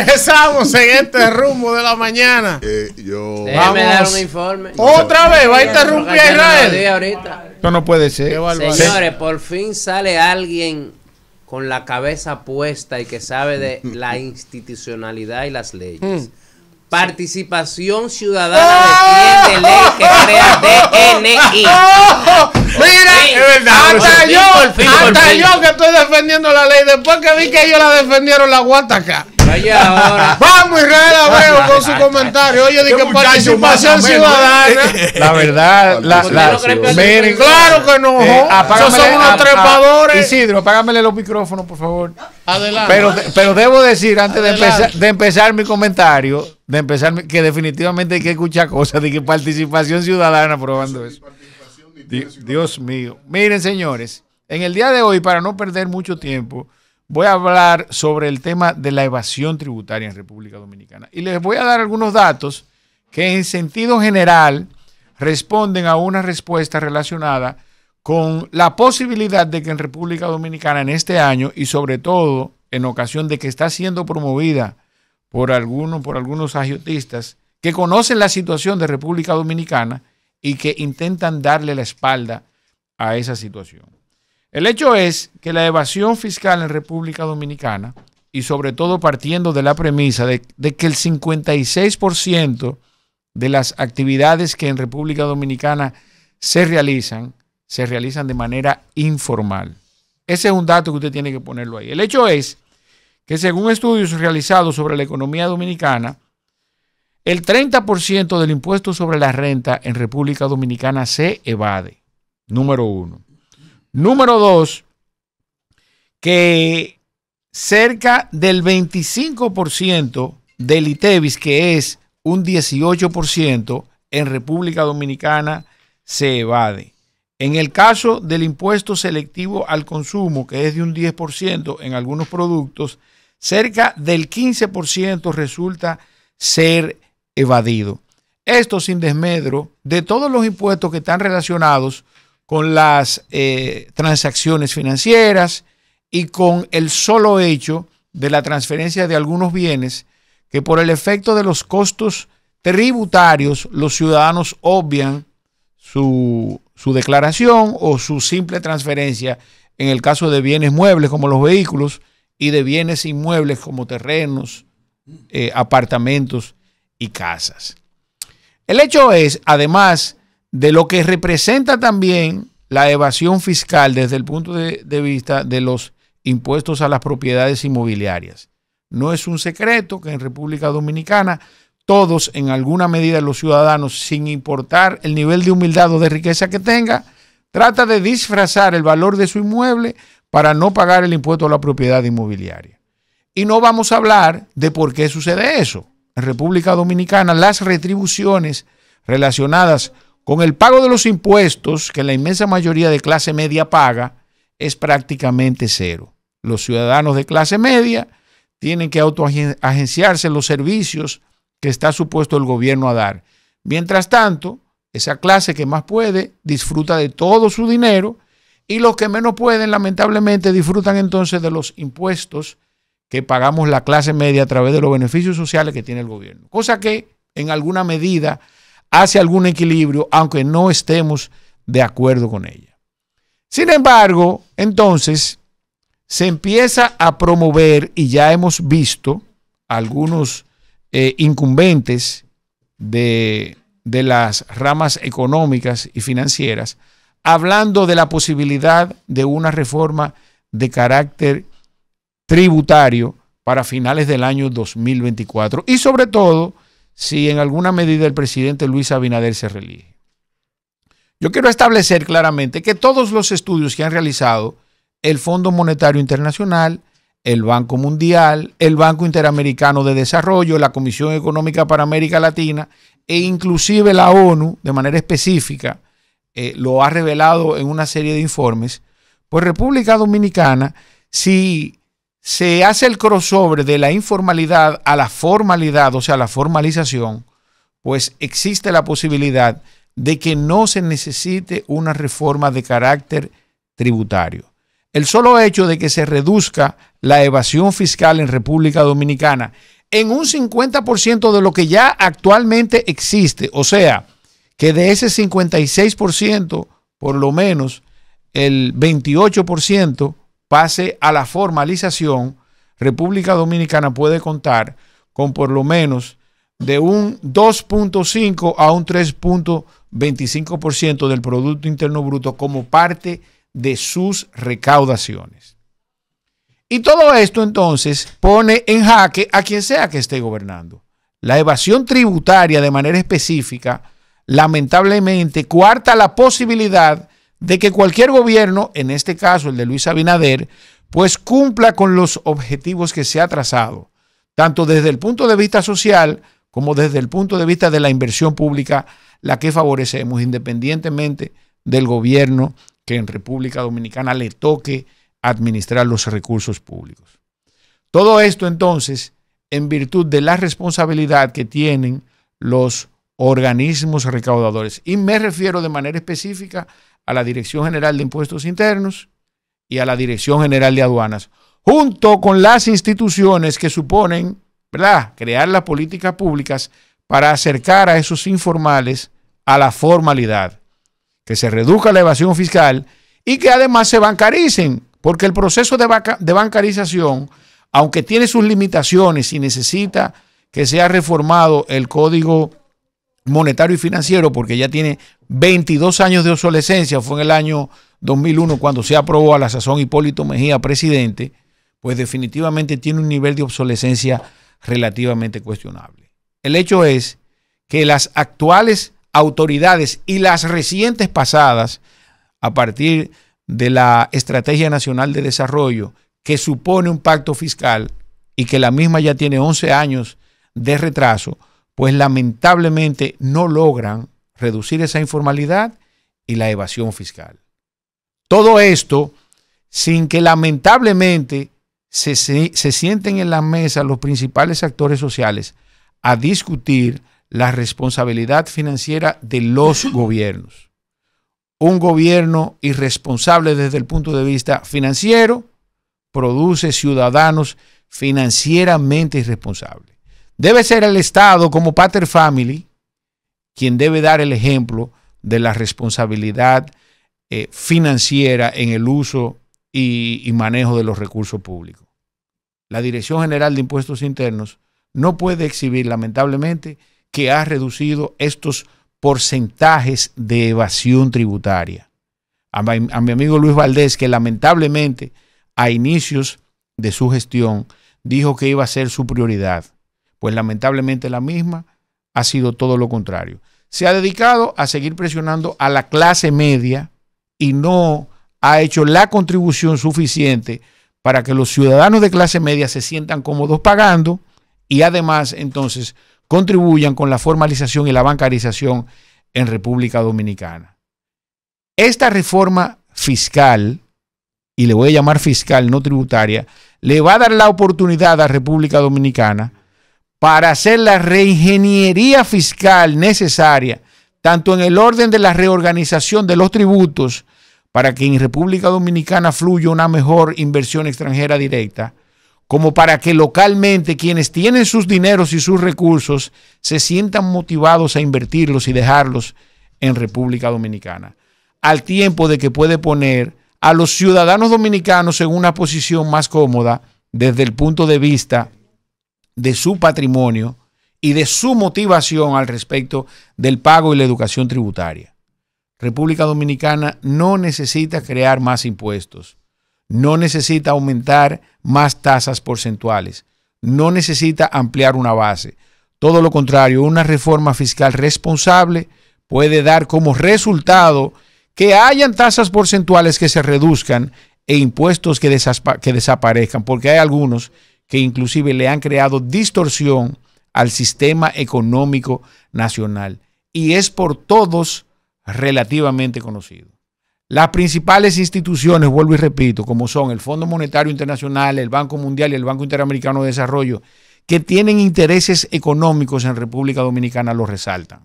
regresamos en este rumbo de la mañana. Eh, yo. Déjeme dar un informe. Otra vez, va a interrumpir a Israel. Esto no puede ser. Señores, por fin sale alguien con la cabeza puesta y que sabe de la institucionalidad y las leyes. Hmm. Participación Ciudadana de defiende ley que crea DNI. Oh, mira, hasta, yo, hasta yo que estoy defendiendo la ley, después que vi que ellos la defendieron la guataca ahora. Vamos Israel Abreu con su comentario. Oye, de que participación ciudadana. ¿eh? La verdad, miren, claro que no. Eh, son unos trepadores. Isidro, apágamele los micrófonos, por favor. Adelante. Pero, pero debo decir, antes de empezar, mi comentario, de empezar que definitivamente hay que escuchar cosas de que participación ciudadana probando eso. Dios mío. Miren, señores, en el día de hoy, para no perder mucho tiempo, voy a hablar sobre el tema de la evasión tributaria en República Dominicana. Y les voy a dar algunos datos que en sentido general responden a una respuesta relacionada con la posibilidad de que en República Dominicana en este año y sobre todo en ocasión de que está siendo promovida por algunos, por algunos agiotistas que conocen la situación de República Dominicana y que intentan darle la espalda a esa situación. El hecho es que la evasión fiscal en República Dominicana, y sobre todo partiendo de la premisa de, que el 56% de las actividades que en República Dominicana se realizan, se realizan de manera informal. Ese es un dato que usted tiene que ponerlo ahí. El hecho es que según estudios realizados sobre la economía dominicana, el 30% del impuesto sobre la renta en República Dominicana se evade. Número uno. Número dos, que cerca del 25% del ITEVIS, que es un 18%, en República Dominicana se evade. En el caso del impuesto selectivo al consumo, que es de un 10% en algunos productos, cerca del 15% resulta ser evadido. Esto sin desmedro de todos los impuestos que están relacionados con las eh, transacciones financieras y con el solo hecho de la transferencia de algunos bienes que por el efecto de los costos tributarios los ciudadanos obvian su, declaración o su simple transferencia en el caso de bienes muebles como los vehículos y de bienes inmuebles como terrenos, eh, apartamentos y casas. El hecho es, además, de lo que representa también la evasión fiscal desde el punto de, vista de los impuestos a las propiedades inmobiliarias. No es un secreto que en República Dominicana todos, en alguna medida, los ciudadanos, sin importar el nivel de humildad o de riqueza que tenga, trata de disfrazar el valor de su inmueble para no pagar el impuesto a la propiedad inmobiliaria. Y no vamos a hablar de por qué sucede eso. En República Dominicana las retribuciones relacionadas con el pago de los impuestos que la inmensa mayoría de clase media paga, es prácticamente cero. Los ciudadanos de clase media tienen que autoagenciarse los servicios que está supuesto el gobierno a dar. Mientras tanto, esa clase que más puede disfruta de todo su dinero y los que menos pueden, lamentablemente, disfrutan entonces de los impuestos que pagamos la clase media a través de los beneficios sociales que tiene el gobierno. Cosa que, en alguna medida, Hace algún equilibrio, aunque no estemos de acuerdo con ella. Sin embargo, entonces, se empieza a promover, y ya hemos visto algunos eh, incumbentes de, de las ramas económicas y financieras, hablando de la posibilidad de una reforma de carácter tributario para finales del año 2024 y sobre todo si en alguna medida el presidente Luis Abinader se relige, Yo quiero establecer claramente que todos los estudios que han realizado el Fondo Monetario Internacional, el Banco Mundial, el Banco Interamericano de Desarrollo, la Comisión Económica para América Latina e inclusive la ONU de manera específica eh, lo ha revelado en una serie de informes, pues República Dominicana, si se hace el crossover de la informalidad a la formalidad, o sea, la formalización, pues existe la posibilidad de que no se necesite una reforma de carácter tributario. El solo hecho de que se reduzca la evasión fiscal en República Dominicana en un 50% de lo que ya actualmente existe, o sea, que de ese 56%, por lo menos el 28% pase a la formalización, República Dominicana puede contar con por lo menos de un 2.5 a un 3.25% del Producto Interno Bruto como parte de sus recaudaciones. Y todo esto entonces pone en jaque a quien sea que esté gobernando. La evasión tributaria de manera específica lamentablemente cuarta la posibilidad de que cualquier gobierno, en este caso el de Luis Abinader, pues cumpla con los objetivos que se ha trazado, tanto desde el punto de vista social como desde el punto de vista de la inversión pública, la que favorecemos, independientemente del gobierno que en República Dominicana le toque administrar los recursos públicos. Todo esto entonces en virtud de la responsabilidad que tienen los organismos recaudadores. Y me refiero de manera específica a la Dirección General de Impuestos Internos y a la Dirección General de Aduanas, junto con las instituciones que suponen, crear las políticas públicas para acercar a esos informales a la formalidad, que se reduzca la evasión fiscal y que además se bancaricen, porque el proceso de, de bancarización, aunque tiene sus limitaciones y necesita que sea reformado el código monetario y financiero porque ya tiene 22 años de obsolescencia, fue en el año 2001 cuando se aprobó a la sazón Hipólito Mejía presidente, pues definitivamente tiene un nivel de obsolescencia relativamente cuestionable. El hecho es que las actuales autoridades y las recientes pasadas, a partir de la Estrategia Nacional de Desarrollo, que supone un pacto fiscal y que la misma ya tiene 11 años de retraso, pues lamentablemente no logran reducir esa informalidad y la evasión fiscal. Todo esto sin que lamentablemente se, sienten en la mesa los principales actores sociales a discutir la responsabilidad financiera de los gobiernos. Un gobierno irresponsable desde el punto de vista financiero produce ciudadanos financieramente irresponsables. Debe ser el Estado como pater family quien debe dar el ejemplo de la responsabilidad eh, financiera en el uso y, manejo de los recursos públicos. La Dirección General de Impuestos Internos no puede exhibir, lamentablemente, que ha reducido estos porcentajes de evasión tributaria. a mi, amigo Luis Valdés, que lamentablemente a inicios de su gestión dijo que iba a ser su prioridad. Pues lamentablemente la misma ha sido todo lo contrario. Se ha dedicado a seguir presionando a la clase media y no ha hecho la contribución suficiente para que los ciudadanos de clase media se sientan cómodos pagando y además entonces contribuyan con la formalización y la bancarización en República Dominicana. Esta reforma fiscal, y le voy a llamar fiscal, no tributaria, le va a dar la oportunidad a República Dominicana para hacer la reingeniería fiscal necesaria, tanto en el orden de la reorganización de los tributos, para que en República Dominicana fluya una mejor inversión extranjera directa, como para que localmente quienes tienen sus dineros y sus recursos se sientan motivados a invertirlos y dejarlos en República Dominicana, al tiempo de que puede poner a los ciudadanos dominicanos en una posición más cómoda desde el punto de vista de su patrimonio y de su motivación al respecto del pago y la educación tributaria. República Dominicana no necesita crear más impuestos, no necesita aumentar más tasas porcentuales, no necesita ampliar una base. Todo lo contrario, una reforma fiscal responsable puede dar como resultado que hayan tasas porcentuales que se reduzcan e impuestos que, desaparezcan, porque hay algunos que inclusive le han creado distorsión al sistema económico nacional. Y es por todos relativamente conocido. Las principales instituciones, vuelvo y repito, como son el Fondo Monetario Internacional, el Banco Mundial y el Banco Interamericano de Desarrollo, que tienen intereses económicos en República Dominicana, lo resaltan.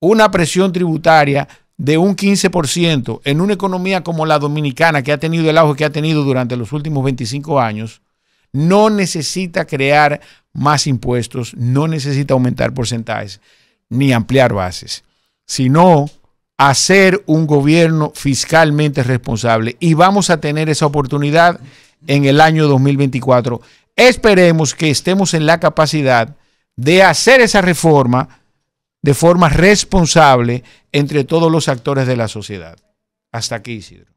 Una presión tributaria de un 15% en una economía como la dominicana, que ha tenido el auge que ha tenido durante los últimos 25 años, no necesita crear más impuestos, no necesita aumentar porcentajes ni ampliar bases, sino hacer un gobierno fiscalmente responsable. Y vamos a tener esa oportunidad en el año 2024. Esperemos que estemos en la capacidad de hacer esa reforma de forma responsable entre todos los actores de la sociedad. Hasta aquí, Isidro.